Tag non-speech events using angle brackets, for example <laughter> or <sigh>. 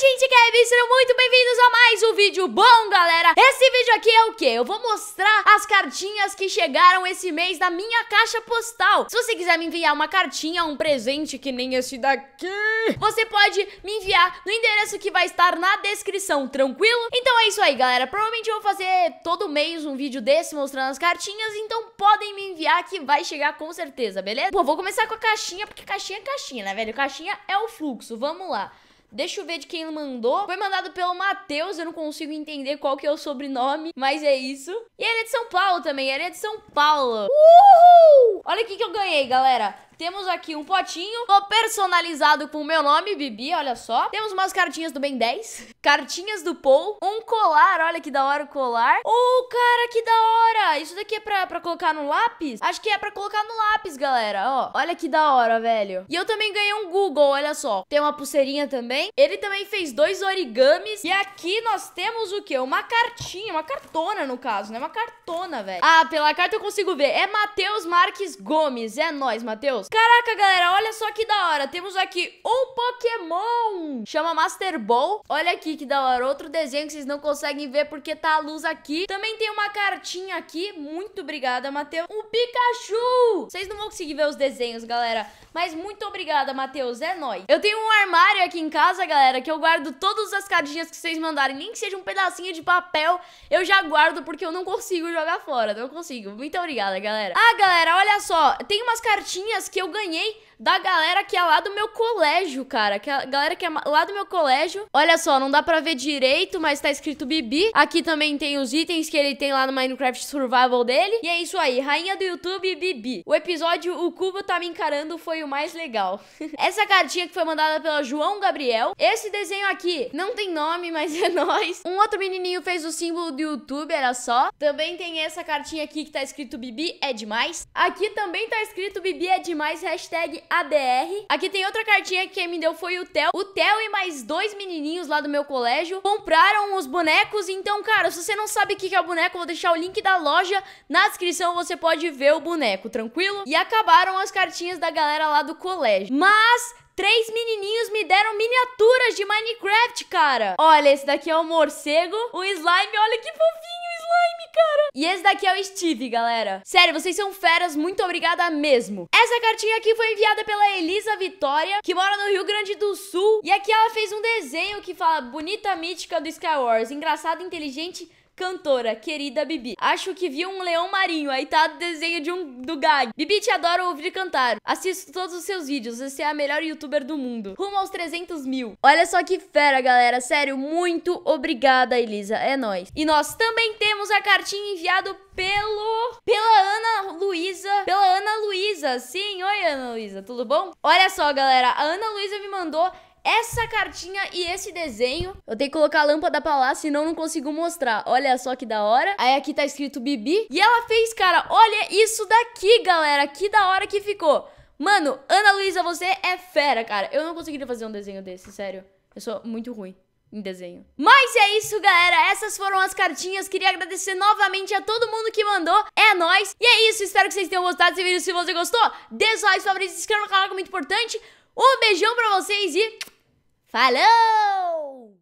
gente que é sejam muito bem-vindos a mais um vídeo bom, galera! Esse vídeo aqui é o quê? Eu vou mostrar as cartinhas que chegaram esse mês na minha caixa postal. Se você quiser me enviar uma cartinha, um presente que nem esse daqui, você pode me enviar no endereço que vai estar na descrição, tranquilo? Então é isso aí, galera. Provavelmente eu vou fazer todo mês um vídeo desse mostrando as cartinhas, então podem me enviar que vai chegar com certeza, beleza? Pô, vou começar com a caixinha, porque caixinha é caixinha, né, velho? Caixinha é o fluxo, vamos lá. Deixa eu ver de quem ele mandou. Foi mandado pelo Matheus, eu não consigo entender qual que é o sobrenome, mas é isso. E ele é de São Paulo também, ele é de São Paulo. Uhul! Olha o que eu ganhei, galera. Temos aqui um potinho, tô personalizado com o meu nome, Bibi, olha só. Temos umas cartinhas do Ben 10, <laughs> cartinhas do Paul, um colar, olha que da hora o colar. Oh, cara, que da hora! Isso daqui é pra, pra colocar no lápis? Acho que é pra colocar no lápis, galera, ó. Olha que da hora, velho. E eu também ganhei um Google, olha só. Tem uma pulseirinha também. Ele também fez dois origamis. E aqui nós temos o quê? Uma cartinha, uma cartona, no caso, né? Uma cartona, velho. Ah, pela carta eu consigo ver. É Matheus Marques Gomes. É nós, Matheus. Caraca, galera, olha só que da hora. Temos aqui um Pokémon. Chama Master Ball. Olha aqui que da hora. Outro desenho que vocês não conseguem ver porque tá a luz aqui. Também tem uma cartinha aqui. Muito obrigada, Matheus. Um Pikachu. Vocês não vão conseguir ver os desenhos, galera. Mas muito obrigada, Matheus. É nóis. Eu tenho um armário aqui em casa, galera, que eu guardo todas as cartinhas que vocês mandarem. Nem que seja um pedacinho de papel, eu já guardo porque eu não consigo jogar fora. Não consigo. Muito obrigada, galera. Ah, galera, olha só. Tem umas cartinhas que eu ganhei da galera que é lá do meu colégio, cara. Que a galera que é lá do meu colégio. Olha só, não dá pra ver direito, mas tá escrito Bibi. Aqui também tem os itens que ele tem lá no Minecraft Survival dele. E é isso aí, rainha do YouTube, Bibi. O episódio O Cubo Tá Me Encarando foi o mais legal. <laughs> Essa cartinha que foi mandada pela João Gabriel. Esse desenho aqui não tem nome, mas é <laughs> nós. Um outro menininho fez o símbolo do YouTube, era só. Também tem essa cartinha aqui que tá escrito Bibi é demais. Aqui também tá escrito Bibi é demais, hashtag ADR. Aqui tem outra cartinha que quem me deu foi o Theo. O Theo e mais dois menininhos lá do meu colégio compraram os bonecos. Então, cara, se você não sabe o que é o boneco, eu vou deixar o link da loja na descrição. Você pode ver o boneco, tranquilo? E acabaram as cartinhas da galera lá do colégio. Mas Três menininhos me deram miniaturas de Minecraft, cara. Olha, esse daqui é o um morcego, o slime, olha que fofinho slime, cara. E esse daqui é o Steve, galera. Sério, vocês são feras, muito obrigada mesmo. Essa cartinha aqui foi enviada pela Elisa Vitória, que mora no Rio Grande do Sul. E aqui ela fez um desenho que fala bonita mítica do Skywars, engraçado, inteligente Cantora, querida Bibi. Acho que vi um leão marinho, aí tá o desenho de um do Gag. Bibi, te adoro ouvir cantar. Assisto todos os seus vídeos, você é a melhor youtuber do mundo. Rumo aos 300 mil. Olha só que fera, galera. Sério, muito obrigada, Elisa. É nóis. E nós também temos a cartinha enviada pelo... Pela Ana Luísa. Pela Ana Luísa. Sim, oi, Ana Luísa. Tudo bom? Olha só, galera. A Ana Luísa me mandou essa cartinha e esse desenho. Eu tenho que colocar a lâmpada pra lá, senão não consigo mostrar. Olha só que da hora. Aí aqui tá escrito Bibi. E ela fez, cara, olha isso daqui, galera. Que da hora que ficou. Mano, Ana Luísa, você é fera, cara. Eu não conseguiria fazer um desenho desse, sério. Eu sou muito ruim em desenho. Mas é isso, galera. Essas foram as cartinhas. Queria agradecer novamente a todo mundo que mandou. É nóis. E é isso. Espero que vocês tenham gostado desse vídeo. Se você gostou, dê seu like, favorito, se inscreva no canal, que é muito importante. Um beijão pra vocês e Falou!